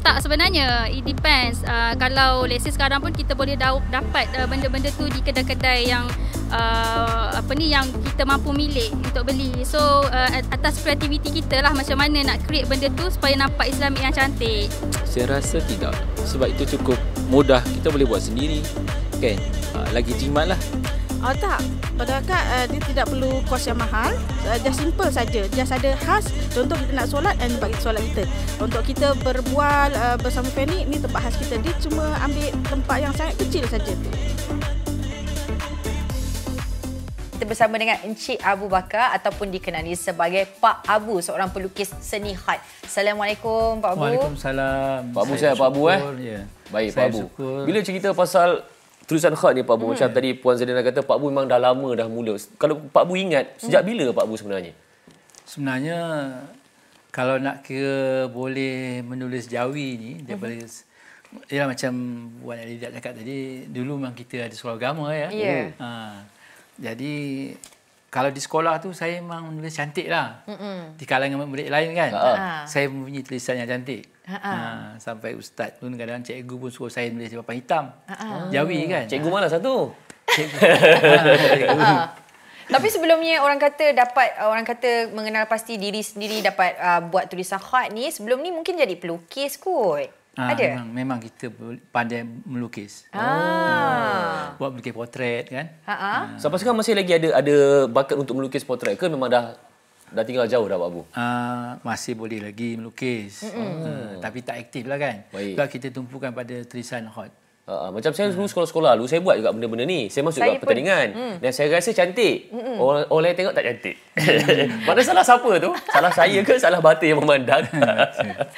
tak sebenarnya it depends uh, kalau let's say sekarang pun kita boleh dapat uh, benda-benda tu di kedai-kedai yang uh, apa ni yang kita mampu milik untuk beli so uh, atas kreativiti kita lah macam mana nak create benda tu supaya nampak islamik yang cantik saya rasa tidak sebab itu cukup mudah kita boleh buat sendiri kan okay. uh, lagi jimat lah Oh tak, pada akak uh, dia tidak perlu kos yang mahal. Uh, just simple saja. Just ada khas contoh kita nak solat eh, dan bagi solat kita. Untuk kita berbual uh, bersama Fanny ni tempat khas kita. Dia cuma ambil tempat yang sangat kecil saja. Kita bersama dengan Encik Abu Bakar ataupun dikenali sebagai Pak Abu, seorang pelukis seni hat. Assalamualaikum Pak Abu. Waalaikumsalam. Pak Abu saya, saya Pak Abu eh. Ya. Baik saya Pak Abu. Syukur. Bila cerita pasal tulisan khat ni Pak Bu hmm. macam tadi Puan Zainal kata Pak Bu memang dah lama dah mula. Kalau Pak Bu ingat sejak hmm. bila Pak Bu sebenarnya? Sebenarnya kalau nak ke boleh menulis Jawi ni dia hmm. boleh ialah macam Puan Alida cakap tadi dulu memang kita ada sekolah agama ya. ya. Yeah. Ha. Jadi kalau di sekolah tu saya memang menulis cantik lah. Di kalangan murid lain kan. Ha. ha. Saya mempunyai tulisan yang cantik. Ha, sampai ustaz pun kadang kadang cikgu pun suruh saya tulis papan hitam. Ha-ha. Ha, oh. Jawi kan. Cikgu malas satu. Cikgu. Ha. Ha. Tapi sebelumnya orang kata dapat orang kata mengenal pasti diri sendiri dapat uh, buat tulisan khat ni sebelum ni mungkin jadi pelukis kot. Ha, Ada. Memang, memang kita pandai melukis. Ah. Ha. Buat melukis potret kan? Ha-ha. Ha. Sampai sekarang masih lagi ada ada bakat untuk melukis potret ke memang dah Dah tinggal jauh dah Pak Bu? Uh, ah, masih boleh lagi melukis. Mm-hmm. Uh, tapi tak aktif lah kan. Baik. kita tumpukan pada tulisan hot. Uh, macam saya dulu sekolah-sekolah lalu saya buat juga benda-benda ni. Saya masuk juga pertandingan hmm. dan saya rasa cantik. Orang orang lain tengok tak cantik. Hmm. Mana salah siapa tu? Salah saya ke salah batin yang memandang?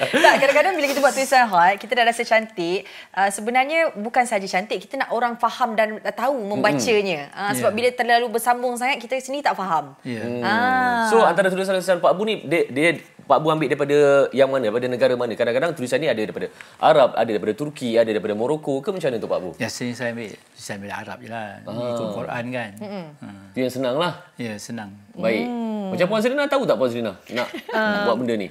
Hmm, tak, kadang-kadang bila kita buat tulisan hot, kita dah rasa cantik, uh, sebenarnya bukan saja cantik, kita nak orang faham dan tahu membacanya. Uh, yeah. sebab ya. bila terlalu bersambung sangat kita sendiri tak faham. Yeah. Hmm. So antara tulisan-tulisan Pak Abu ni dia, dia Pak Bu ambil daripada yang mana? Daripada negara mana? Kadang-kadang tulisan ni ada daripada Arab, ada daripada Turki, ada daripada Morocco ke macam mana tu Pak Bu? Ya, sini saya ambil tulisan daripada Arab je lah. Ikut ah. Quran kan. Hmm. Itu yang senang lah. Ya, senang. Baik. Hmm. Macam Puan Serena tahu tak Puan Serena nak ah. buat benda ni?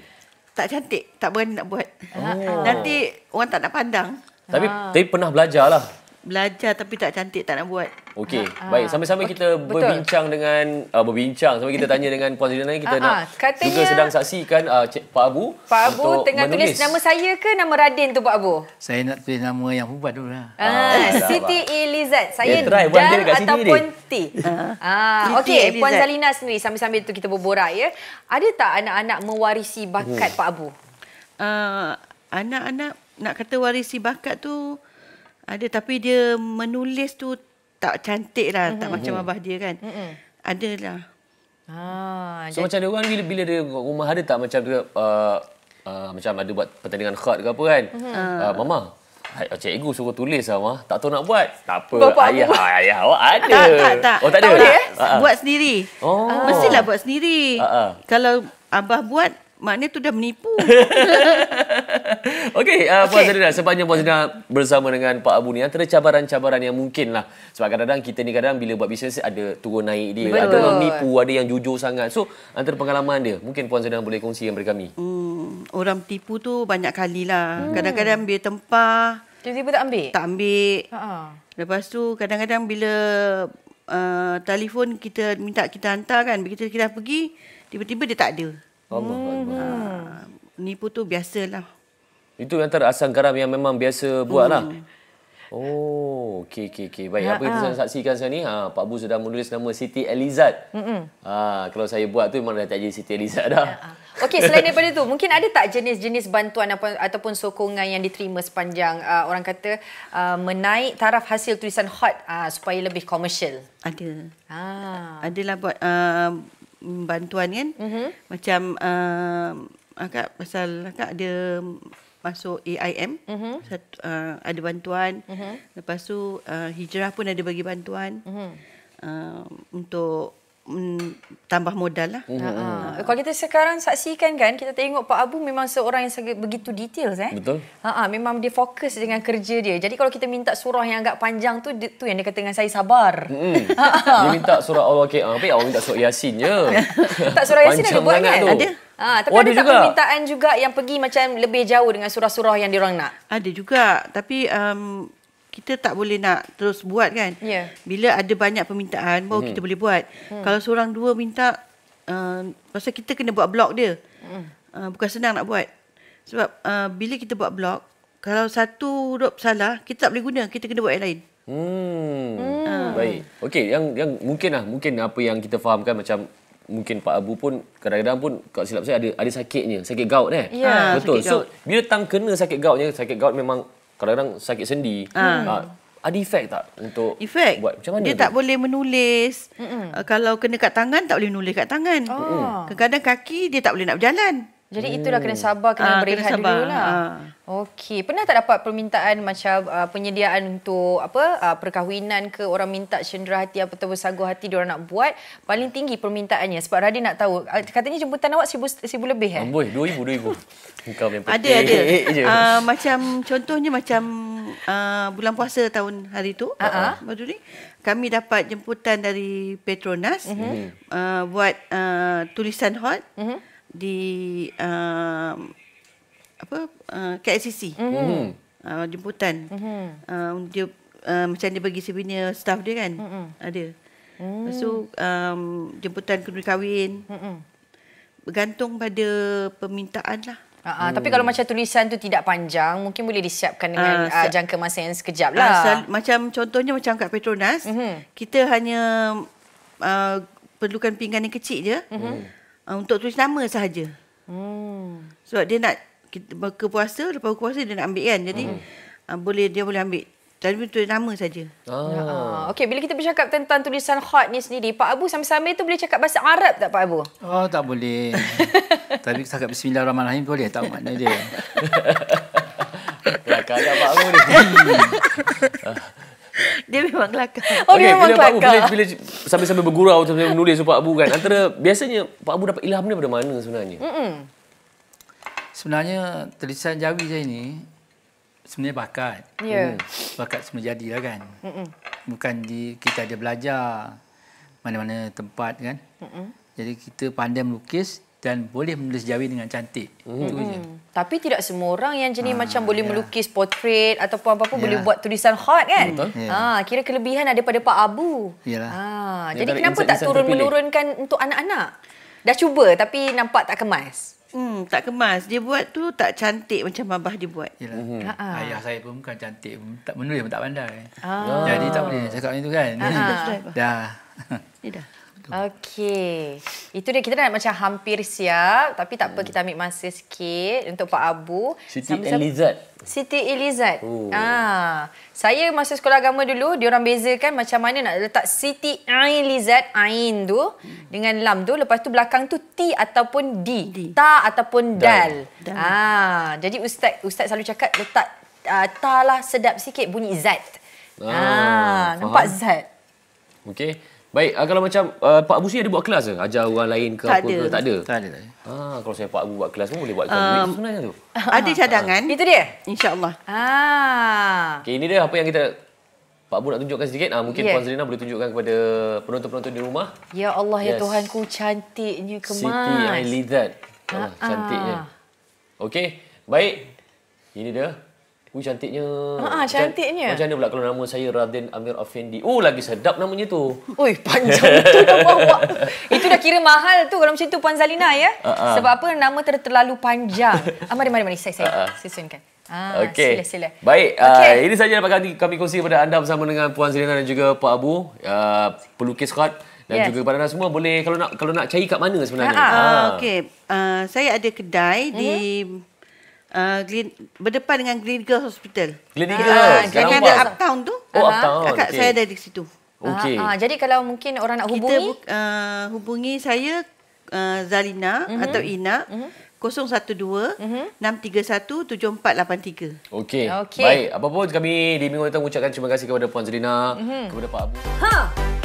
Tak cantik. Tak berani nak buat. Oh. Nanti orang tak nak pandang. Tapi, ha. tapi pernah belajar lah belajar tapi tak cantik tak nak buat. Okey, ah. baik. Sambil-sambil okay. kita berbincang dengan uh, berbincang sambil kita tanya dengan Puan Zidana kita uh nak Katanya, juga sedang saksikan uh, Cik Pak Abu. Pak Abu untuk tengah menulis. tulis nama saya ke nama Radin tu Pak Abu? Saya nak tulis nama yang buat dulu lah. Uh, Siti Elizat. Saya yeah, dan dia ataupun Ah, Uh, Okey, Puan Zalina sendiri sambil-sambil tu kita berborak ya. Ada tak anak-anak mewarisi bakat uh. Pak Abu? Uh, anak-anak nak kata warisi bakat tu ada tapi dia menulis tu tak cantik lah. Mm-hmm. Tak mhm. macam abah dia kan. Mm-hmm. Adalah. Ah, so jadi... macam dia orang bila, bila dia rumah ada tak macam dia... Uh, uh, macam ada buat pertandingan khat ke apa kan. Mm-hmm. Uh, Mama, Cikgu suruh tulis lah, Mah. Tak tahu nak buat. Tak apa. Bapak ayah, bapak. ayah, awak ada. Tak, tak, tak. Oh, tak, tak ada? Tak, tak. Ah, buat sendiri. Oh. Mestilah buat sendiri. Uh-uh. Kalau Abah buat, Maknanya tu dah menipu. Okey, uh, ah, okay. Puan Zainal. Sepanjang Puan Zainal bersama dengan Pak Abu ni, antara cabaran-cabaran yang mungkin lah. Sebab kadang-kadang kita ni kadang bila buat bisnes ada turun naik dia. Betul. Ada yang menipu, ada yang jujur sangat. So, antara pengalaman dia, mungkin Puan Zainal boleh kongsi yang beri Hmm, orang tipu tu banyak kalilah. Hmm. Kadang-kadang ambil tempah. Tiba-tiba tak ambil? Tak ambil. Ha-ha. Lepas tu kadang-kadang bila uh, telefon kita minta kita hantar kan, bila kita, kita dah pergi, tiba-tiba dia tak ada. Allah hmm. ha, Nipu tu biasalah. Itu antara asam garam yang memang biasa buat lah. Hmm. Oh, okey okey okey. Baik, ha, apa ha. kita ha. saksikan sekarang ni? Ha, Pak Bu sudah menulis nama Siti Elizad. Hmm. Ha, kalau saya buat tu memang dah tak jadi Siti Elizad dah. Ya, ha. Okey, selain daripada itu, mungkin ada tak jenis-jenis bantuan ataupun sokongan yang diterima sepanjang uh, orang kata uh, menaik taraf hasil tulisan hot uh, supaya lebih komersial? Ada. Ha. Adalah buat uh, bantuan kan uh-huh. macam uh, akak pasal akak ada masuk AIM uh-huh. Mhm. satu uh, ada bantuan uh-huh. lepas tu uh, hijrah pun ada bagi bantuan uh-huh. uh, untuk Mm, tambah modal lah. Uh-huh. uh Kalau kita sekarang saksikan kan, kita tengok Pak Abu memang seorang yang begitu detail. Eh? Betul. Uh-huh. Memang dia fokus dengan kerja dia. Jadi kalau kita minta surah yang agak panjang tu, dia, tu yang dia kata dengan saya sabar. Uh-huh. dia minta surah Allah KM, tapi awak ya? minta surah Yasin je. tak surah Yasin ada buat kan? Tu. Ada. Ha, tapi oh, ada, ada juga. tak permintaan juga yang pergi macam lebih jauh dengan surah-surah yang diorang nak? Ada juga. Tapi... Um, kita tak boleh nak terus buat kan. Yeah. Bila ada banyak permintaan baru mm. kita hmm. boleh buat. Mm. Kalau seorang dua minta uh, pasal kita kena buat blog dia. Mm. Uh, bukan senang nak buat. Sebab uh, bila kita buat blog kalau satu huruf salah kita tak boleh guna, kita kena buat yang lain. Hmm. Uh. Baik. Okey, yang yang mungkin lah, mungkin apa yang kita fahamkan macam mungkin Pak Abu pun kadang-kadang pun kalau silap saya ada ada sakitnya, sakit gout eh. Yeah. Ya, Betul. Sakit So bila tang kena sakit goutnya, sakit gout memang kadang-kadang sakit sendi ha. Ha, ada efek tak untuk efek buat macam mana dia tu? tak boleh menulis uh, kalau kena kat tangan tak boleh menulis kat tangan oh. kadang-kadang kaki dia tak boleh nak berjalan jadi yeah. Oh. itulah kena sabar, kena ha, berehat kena sabar. dulu lah. Ha. Ah. Okey, pernah tak dapat permintaan macam uh, penyediaan untuk apa uh, perkahwinan ke orang minta cendera hati atau bersaguh hati dia nak buat paling tinggi permintaannya sebab Radi nak tahu katanya jemputan awak sibu sibu lebih eh? Amboi, dua ibu dua ibu. pergi. Ada ada. uh, macam contohnya macam uh, bulan puasa tahun hari itu. ha uh-huh. baru ni kami dapat jemputan dari Petronas uh-huh. uh, buat uh, tulisan hot. Uh-huh di uh, apa uh, KSCC. Mm-hmm. Uh, jemputan. Mm-hmm. Uh, dia uh, macam dia bagi sebenarnya staff dia kan. Mm-hmm. Ada. Mm. So um, jemputan kenduri kahwin. Mm-hmm. Bergantung pada permintaan lah. Uh-huh. Hmm. Tapi kalau hmm. macam tulisan tu tidak panjang, mungkin boleh disiapkan dengan uh, uh, jangka masa yang sekejap lah. Uh, macam contohnya macam kat Petronas, uh-huh. kita hanya uh, perlukan pinggan yang kecil je. Uh-huh uh, untuk tulis nama sahaja. Hmm. Sebab dia nak kita buka puasa, lepas buka puasa dia nak ambil kan. Jadi hmm. uh, boleh dia boleh ambil tapi tulis nama saja. Ah. ah. Okey, bila kita bercakap tentang tulisan khat ni sendiri, Pak Abu sama-sama itu boleh cakap bahasa Arab tak Pak Abu? Oh, tak boleh. tapi cakap bismillahirrahmanirrahim boleh tak makna dia? Kelakar Pak Abu ni dia memang kelakar. Oh, okay, dia memang kelakar. Bila, bila, bila sambil-sambil bergurau, sambil menulis Pak Abu kan, antara biasanya Pak Abu dapat ilham daripada mana sebenarnya? Mm-mm. Sebenarnya, tulisan jawi saya ni, sebenarnya bakat. Yeah. Hmm. Bakat semua jadilah kan. Mm-mm. Bukan di, kita ada belajar mana-mana tempat kan. Mm-mm. Jadi, kita pandai melukis dan boleh menulis jawi dengan cantik. Mm-mm. Itu je. Mm-mm. Tapi tidak semua orang yang jenis ha, macam boleh yeah. melukis portrait ataupun apa-apa yeah. boleh buat tulisan khat kan? Betul. Yeah. Ya. Ha, kira kelebihan ada pada Pak Abu. Yalah. Ha, ah, Dia jadi kenapa tak turun terpilih. menurunkan untuk anak-anak? Dah cuba tapi nampak tak kemas. Hmm, tak kemas. Dia buat tu tak cantik macam mabah dia buat. Uh-huh. Ayah saya pun bukan cantik pun. Tak menulis pun tak pandai. Ah. Jadi tak boleh cakap macam tu kan. Ah. Dah. Dah. Okey. Itu dia kita dah macam hampir siap tapi tak apa hmm. kita ambil masa sikit untuk Pak Abu. Siti Elizat. Siti Elizat. Ah. Oh. Ha. Saya masa sekolah agama dulu dia orang bezakan macam mana nak letak Siti Elizat Ain tu hmm. dengan lam tu lepas tu belakang tu T ataupun D. D. Ta ataupun dal. dal. Ah. Jadi ustaz ustaz selalu cakap letak uh, ta lah sedap sikit bunyi Z. Ah, ah. nampak Z. Okey. Baik, ah, kalau macam uh, Pak Abu sendiri ada buat kelas ke? Ajar orang lain ke tak apa ada. ke? Tak ada. Tak ada. Ah, kalau saya Pak Abu buat kelas pun boleh buat kelas um, sebenarnya tu. Ada cadangan. Ah. Itu dia. InsyaAllah. Ah. Okay, ini dia apa yang kita Pak Bu nak tunjukkan sedikit. Ah, mungkin yeah. Puan Zelina boleh tunjukkan kepada penonton-penonton di rumah. Ya Allah, ya yes. ya Tuhan ku cantiknya kemas. Siti Ailidat. Oh, ah, ah, cantiknya. Okay, baik. Ini dia. Ui cantiknya. Ha ah, cantiknya. Macam mana pula kalau nama saya Radin Amir Afendi? Oh lagi sedap namanya tu. Ui panjang tu nama Itu dah kira mahal tu kalau macam tu Puan Zalina ya. Uh, uh. Sebab apa nama ter- terlalu panjang. ah, mari mari mari saya saya uh, uh. sesuaikan. Ah, okay. sila sila. Baik, ah, okay. uh, ini saja dapat kami, kami kongsi kepada anda bersama dengan Puan Zalina dan juga Pak Abu, uh, ah, pelukis kot dan yes. juga kepada anda semua boleh kalau nak kalau nak cari kat mana sebenarnya. Ha. Uh, uh. Okey, uh, saya ada kedai hmm di mhm. Uh, Glen, berdepan dengan Green Girls Hospital. Glenica. Ah, Jangan ah, ada uptown tu. Oh, ah, uptown. Kakak okay. saya ada di situ. Okey. Ah, ah jadi kalau mungkin orang nak hubungi. Kita uh, hubungi saya uh, Zalina mm-hmm. atau Ina. Mm-hmm. 012-631-7483. Okey. Okay. Baik. Apa pun kami di minggu datang ucapkan terima kasih kepada Puan Zelina. Mm-hmm. Kepada Pak Abu. Ha!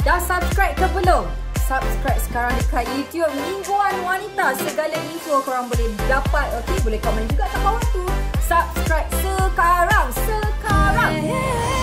Dah subscribe ke belum? subscribe sekarang dekat YouTube Mingguan Wanita. Segala info korang boleh dapat. Okey, boleh komen juga kat bawah tu. Subscribe sekarang. Sekarang. Yeah.